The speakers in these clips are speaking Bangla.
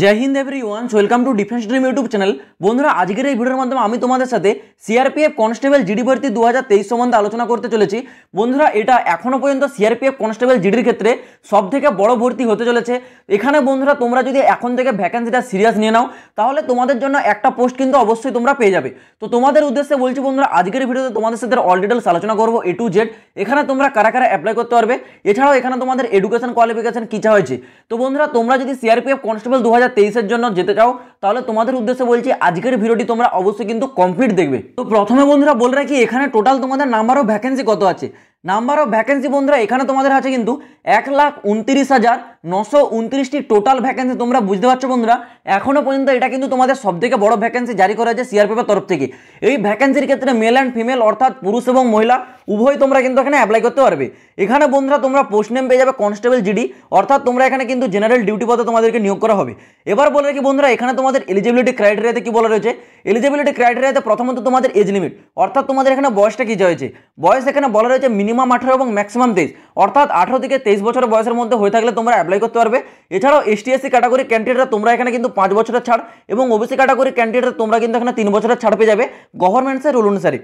Joy Hind everyone welcome to defence dream YouTube channel বন্ধুরা আজকের এই ভিডিওর মাধ্যমে আমি তোমাদের সাথে সিআরপিএফ কনস্টেবল জিডি ভর্তি দু হাজার তেইশ সম্বন্ধে আলোচনা করতে চলেছি বন্ধুরা এটা এখনও পর্যন্ত সিআরপিএফ কনস্টেবল জিডির ক্ষেত্রে সব থেকে বড় ভর্তি হতে চলেছে এখানে বন্ধুরা তোমরা যদি এখন থেকে ভ্যাকেন্সিটা সিরিয়াস নিয়ে নাও তাহলে তোমাদের জন্য একটা পোস্ট কিন্তু অবশ্যই তোমরা পেয়ে যাবে তো তোমাদের উদ্দেশ্যে বলছি বন্ধুরা আজকের ভিডিওতে তোমাদের সাথে অল ডিটেলস আলোচনা করবো এ টু জেড এখানে তোমরা কারা কারা অ্যাপ্লাই করতে পারবে এছাড়াও এখানে তোমাদের এডুকেশন কোয়ালিফিকেশন কী হয়েছে তো বন্ধুরা তোমরা যদি সিআরপিএফ কনস্টেবল দু হাজার তেইশের জন্য যেতে চাও তাহলে তোমাদের উদ্দেশ্যে বলছি আজকের ভিডিওটি তোমরা অবশ্যই কিন্তু কমপ্লিট দেখবে তো প্রথমে বন্ধুরা বলে রাখি এখানে টোটাল তোমাদের নাম্বার ও ভ্যাকেন্সি কত আছে নাম্বার অফ ভ্যাকেন্সি বন্ধুরা এখানে তোমাদের আছে কিন্তু এক লাখ উনত্রিশ হাজার নশো উনত্রিশটি টোটাল ভ্যাকেন্সি তোমরা বুঝতে পারছো বন্ধুরা এখনও পর্যন্ত এটা কিন্তু তোমাদের সবথেকে বড় ভ্যাকেন্সি জারি করা হয়েছে সিআরপিএফের তরফ থেকে এই ভ্যাকেন্সির ক্ষেত্রে মেল অ্যান্ড ফিমেল অর্থাৎ পুরুষ এবং মহিলা উভয় তোমরা কিন্তু এখানে অ্যাপ্লাই করতে পারবে এখানে বন্ধুরা তোমরা পোস্ট নেম পেয়ে যাবে কনস্টেবল জিডি অর্থাৎ তোমরা এখানে কিন্তু জেনারেল ডিউটি পদে তোমাদেরকে নিয়োগ করা হবে এবার বলে রাখি বন্ধুরা এখানে তোমাদের এলিজিবিলিটি ক্রাইটেরিয়াতে কি বলা রয়েছে এলিজিবিলিটি ক্রাইটেরিয়াতে প্রথমত তোমাদের এজ লিমিট অর্থাৎ তোমাদের এখানে বয়সটা কী হয়েছে বয়স এখানে বলা রয়েছে মিনিমাম মিনিমাম আঠারো এবং ম্যাক্সিমাম তেইশ অর্থাৎ আঠারো থেকে তেইশ বছর বয়সের মধ্যে হয়ে থাকলে তোমরা অ্যাপ্লাই করতে পারবে এছাড়াও এস এসসি ক্যাটাগরি ক্যান্ডিডেটরা তোমরা এখানে কিন্তু পাঁচ বছরের ছাড় এবং ওবিসি ক্যাটাগরি ক্যান্ডিডেটরা তোমরা কিন্তু এখানে তিন বছরের ছাড় পেয়ে যাবে গভর্নমেন্টসের রুল অনুসারে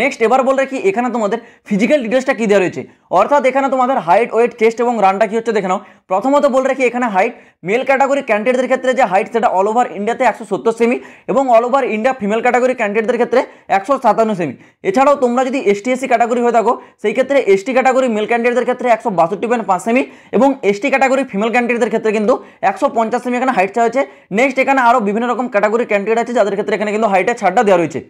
নেক্সট এবার বল রাখি এখানে তোমাদের ফিজিক্যাল ডিটেলসটা কী দেওয়া রয়েছে অর্থাৎ এখানে তোমাদের হাইট ওয়েট চেস্ট এবং রানটা কী হচ্ছে দেখে নাও প্রথমত বলে রাখি এখানে হাইট মেল ক্যাটাগরি ক্যান্ডিডেটদের ক্ষেত্রে যে হাইট সেটা অল ওভার ইন্ডিয়াতে একশো সত্তর সেমি এবং all over India female category ক্যান্ডিডেটদের ক্ষেত্রে একশো সাতান্ন সেমি এছাড়াও তোমরা যদি এসটি এসসি ক্যাটাগরি হয়ে থাকো সেই ক্ষেত্রে এসটি ক্যাটাগরি মেল ক্যান্ডিডেটদের ক্ষেত্রে একশো বাষট্টি পয়েন্ট পাঁচ সেমি এবং এসটি ক্যাটাগরি ফিমেল ক্যান্ডিডেটদের ক্ষেত্রে কিন্তু একশো পঞ্চাশ সেমি এখানে হাইট চাওয়া হয়েছে নেক্সট এখানে আরও বিভিন্ন রকম ক্যাটাগরি ক্যান্ডিডেট আছে যাদের ক্ষেত্রে এখানে কিন্তু হাইটের ছাড়টা দেওয়া রয়েছে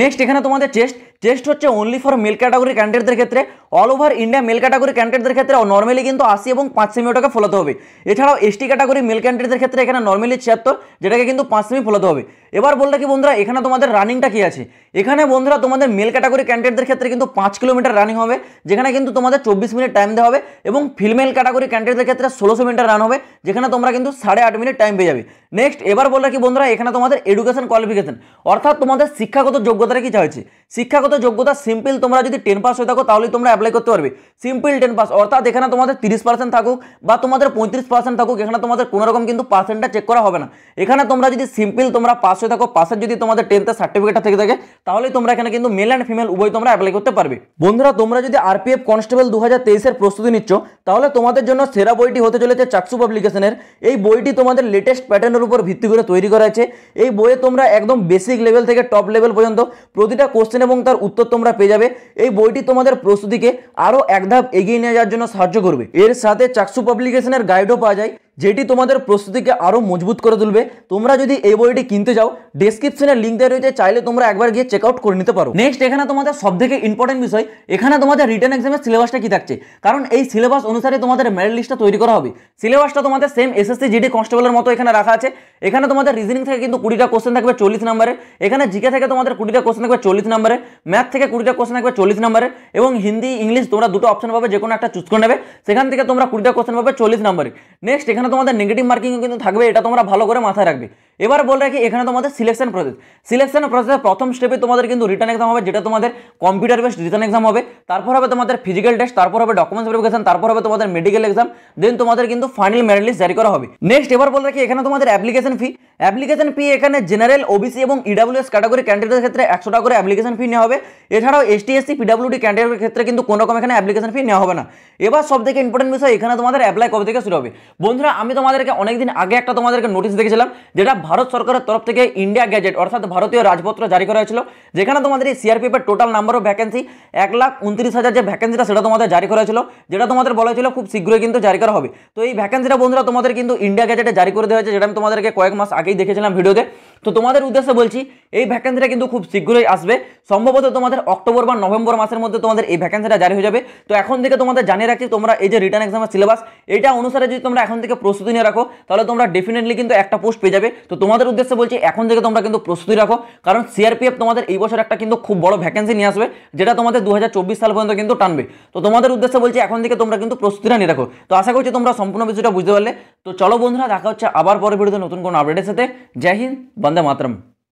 নেক্সট এখানে তোমাদের চেস্ট টেস্ট হচ্ছে অনলি ফর মেল ক্যাটাগরি ক্যান্ডিডেটদের ক্ষেত্রে all over India male category ক্যান্ডিডেটদের ক্ষেত্রে নর্মালি কিন্তু আশি এবং পাঁচ সেমি ওটাকে ফলাতে হবে এছাড়াও এসটি ক্যাটাগরি মেল ক্যান্ডিডেটদের ক্ষেত্রে এখানে নর্মালি ছিয়াত্তর যেটাকে কিন্তু পাঁচ সেমি ফলাতে হবে এবার বললে কি বন্ধুরা এখানে তোমাদের রানিংটা কি আছে এখানে বন্ধুরা তোমাদের মেল ক্যাটাগরি ক্যান্ডিডেটদের ক্ষেত্রে কিন্তু পাঁচ কিলোমিটার রানিং হবে যেখানে কিন্তু তোমাদের চব্বিশ মিনিট টাইম দেওয়া হবে এবং ফিমেল ক্যাটাগরি ক্যান্ডিডেটদের ক্ষেত্রে ষোলোশো মিটার রান হবে যেখানে তোমরা কিন্তু সাড়ে আট মিনিট টাইম পেয়ে যাবে নেক্সট এবার বললে কি বন্ধুরা এখানে তোমাদের এডুকেশন কোয়ালিফিকেশন অর্থাৎ তোমাদের শিক্ষাগত যোগ্যতাটা কি চাইছে শিক্ষাগত যোগ্যতা সিম্পল তোমরা যদি টেন পাস হয়ে থাকো তাহলে তোমরা অ্যাপ্লাই করতে পারবে সিম্পল টেন পাস অর্থাৎ এখানে তোমাদের তিরিশ পার্সেন্ট থাকুক বা তোমাদের পঁয়ত্রিশ পার্সেন্ট থাকুক এখানে তোমাদের কোনোরকম কিন্তু পার্সেন্টটা চেক করা হবে না এখানে তোমরা যদি সিম্পল তোমরা পাস হয়ে থাকো পাশের যদি তোমাদের টেন্থের সার্টিফিকেটটা থেকে থাকে তাহলে তোমরা এখানে কিন্তু মেল অ্যান্ড ফিমেল উভয় তোমরা অ্যাপ্লাই করতে পারবে বন্ধুরা তোমরা যদি আরপিএফ কনস্টেবল দু হাজার তেইশের প্রস্তুতি নিচ্ছ তাহলে তোমাদের জন্য সেরা বইটি হতে চলেছে চাকসু পাবলিকেশনের এই বইটি তোমাদের লেটেস্ট প্যাটার্নের উপর ভিত্তি করে তৈরি করা হয়েছে এই বইয়ে তোমরা একদম বেসিক লেভেল থেকে টপ লেভেল পর্যন্ত প্রতিটা কোশ্চেন এবং তার উত্তর তোমরা পেয়ে যাবে এই বইটি তোমাদের প্রস্তুতিকে আরও এক ধাপ এগিয়ে নিয়ে যাওয়ার জন্য সাহায্য করবে এর সাথে চাকসু পাবলিকেশনের গাইডও পাওয়া যায় যেটি তোমাদের প্রস্তুতিকে আরও মজবুত করে তুলবে তোমরা যদি এই বইটি কিনতে যাও ডিসক্রিপশনের লিঙ্ক দেওয়া রয়েছে চাইলে তোমরা একবার গিয়ে চেক আউট করে নিতে পারো নেক্সট এখানে তোমাদের সব থেকে ইম্পর্টেন্ট বিষয় এখানে তোমাদের রিটার্ন এক্সামের সিলেবাসটা কী থাকছে কারণ এই সিলেবাস অনুসারে তোমাদের মেরিট লিস্টটা তৈরি করা হবে সিলেবাসটা তোমাদের সেম এসএসসি জিডি কনস্টেবলের মতো এখানে রাখা আছে এখানে তোমাদের রিজনিং থেকে কিন্তু কুড়িটা কোশ্চেন থাকবে চল্লিশ নম্বরে এখানে জিকে থেকে তোমাদের কুড়িটা কোশ্চেন থাকবে চল্লিশ নম্বরে ম্যাথ থেকে কুড়িটা কোশ্চেন থাকবে চল্লিশ নম্বরে এবং হিন্দি ইংলিশ তোমরা দুটো অপশন পাবে যে কোনো একটা চুজ করে নেবে সেখান থেকে তোমরা কুড়িটা কোশ্চেন পাবে চল্লিশ নম্বরে নেক্সট এখানে তোমাদের নেগেটিভ মার্কিংও কিন্তু থাকবে এটা তোমরা ভালো করে মাথায় রাখবে এবার বলে রাখি এখানে তোমাদের সিলেকশন প্রসেস সিলেকশন প্রসেসের প্রথম স্টেপে তোমাদের কিন্তু রিটার্ন এক্সাম হবে যেটা তোমাদের কম্পিউটার বেসড রিটার্ন এক্সাম হবে তারপর হবে তোমাদের ফিজিক্যাল টেস্ট তারপর হবে ডকুমেন্টস ভেরিফিকেশন তারপর হবে তোমাদের মেডিকেল এক্সাম দেন তোমাদের কিন্তু ফাইনাল মেরিট লিস্ট জারি করা হবে নেক্সট এবার বলে রাখি এখানে তোমাদের অ্যাপ্লিকেশন ফি অ্যাপ্লিকেশন ফি এখানে জেনারেল ওবিসি এবং ইডাব্লিউএস ক্যাটাগরি ক্যান্ডিডেটের ক্ষেত্রে একশো টাকা করে অ্যাপ্লিকেশন ফি নেওয়া হবে এছাড়াও এস টি এসসি পিডাব্লিউডি ক্যান্ডিডেটের ক্ষেত্রে কিন্তু কোনো রকম এখানে অ্যাপ্লিকেশন ফি নেওয়া হবে না এবার সব থেকে ইম্পর্টেন্ট বিষয় এখানে তোমাদের অ্যাপ্লাই কবে থেকে শুরু হবে বন্ধুরা আমি তোমাদেরকে অনেকদিন আগে একটা তোমাদেরকে নোটিশ দেখেছিলাম যেটা ভারত সরকারের তরফ থেকে ইন্ডিয়া গ্যাজেট অর্থাৎ ভারতীয় রাজপত্র জারি করা হয়েছিল যেখানে তোমাদের এই সিআরপিএফের টোটাল নাম্বার অফ ভ্যাকেন্সি এক লাখ উনত্রিশ হাজার যে ভ্যাকেন্সিটা সেটা তোমাদের জারি করা হয়েছিল যেটা তোমাদের বলা হয়েছিল খুব শীঘ্রই কিন্তু জারি করা হবে তো এই ভ্যাকেন্সিটা বন্ধুরা তোমাদের কিন্তু ইন্ডিয়া গ্যাজেটে জারি করে দেওয়া হয়েছে যেটা আমি তোমাদেরকে কয়েক মাস আগেই দেখেছিলাম ভিডিওতে তো তোমাদের উদ্দেশ্যে বলছি এই ভ্যাকেন্সিটা কিন্তু খুব শীঘ্রই আসবে সম্ভবত তোমাদের অক্টোবর বা নভেম্বর মাসের মধ্যে তোমাদের এই ভ্যাকেন্সিটা জারি হয়ে যাবে তো এখন থেকে তোমাদের জানিয়ে রাখছি তোমরা এই যে রিটার্ন এক্সামের সিলেবাস এটা অনুসারে যদি তোমরা এখন থেকে প্রস্তুতি নিয়ে রাখো তাহলে তোমরা ডেফিনেটলি কিন্তু একটা পোস্ট পেয়ে যাবে তো তোমাদের উদ্দেশ্যে বলছি এখন থেকে তোমরা কিন্তু প্রস্তুতি রাখো কারণ সিআরপিএফ তোমাদের এই বছর একটা কিন্তু খুব বড় ভ্যাকেন্সি নিয়ে আসবে যেটা তোমাদের দু সাল পর্যন্ত কিন্তু টানবে তো তোমাদের উদ্দেশ্যে বলছি এখন থেকে তোমরা কিন্তু প্রস্তুতিটা নিয়ে রাখো তো আশা করছি তোমরা সম্পূর্ণ বিষয়টা বুঝতে পারলে তো চলো বন্ধুরা দেখা হচ্ছে আবার পরে ভিডিওতে নতুন কোনো আপডেটের সাথে জয় হিন্দ స్పంద మాత్రం